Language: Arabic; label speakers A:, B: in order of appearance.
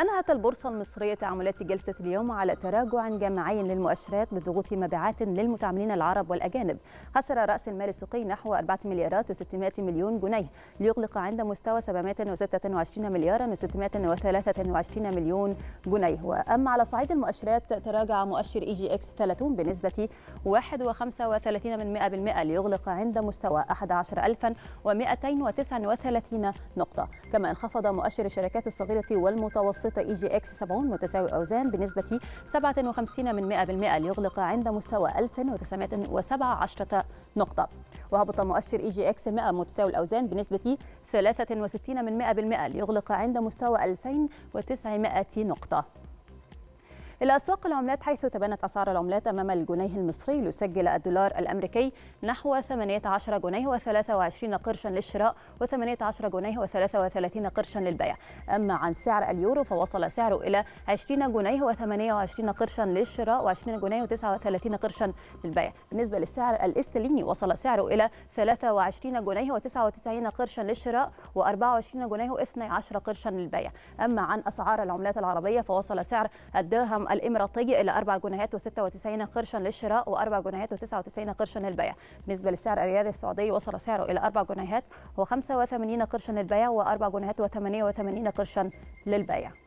A: أنهت البورصة المصرية تعاملات جلسة اليوم على تراجع جماعي للمؤشرات بضغوط مبيعات للمتعاملين العرب والأجانب خسر رأس المال السوقي نحو 4 مليارات و600 مليون جنيه ليغلق عند مستوى 726 مليارا و623 مليون جنيه وأما على صعيد المؤشرات تراجع مؤشر إي جي إكس 30 بنسبة 1.35 من 100% ليغلق عند مستوى 11239 نقطة كما انخفض مؤشر الشركات الصغيرة والمتوسطة متوسط اي جي اكس 70 متساوي اوزان بنسبه 57 من 100% ليغلق عند مستوى 1917 نقطه وهبط مؤشر اي جي اكس 100 متساوي الاوزان بنسبه 63 من 100% ليغلق عند مستوى 2900 نقطه إلى أسواق العملات حيث تبانت أسعار العملات أمام الجنيه المصري ليسجل الدولار الأمريكي نحو 18 جنيه و23 قرشا للشراء و18 جنيه و33 قرشا للبيع أما عن سعر اليورو فوصل سعره إلى 20 جنيه و28 قرشا للشراء و20 جنيه و39 قرشا للبيع بالنسبة للسعر الاسترليني وصل سعره إلى 23 جنيه و99 قرشا للشراء و24 جنيه و12 قرشا للبيع أما عن أسعار العملات العربية فوصل سعر الدرهم الإماراتي إلى 4 جنيهات و96 قرشا للشراء و4 جنيهات و99 قرشا للبيع بالنسبة للسعر الريالي السعودي وصل سعره إلى 4 جنيهات و85 قرشا للبيع و4 جنيهات و88 قرشا للبيع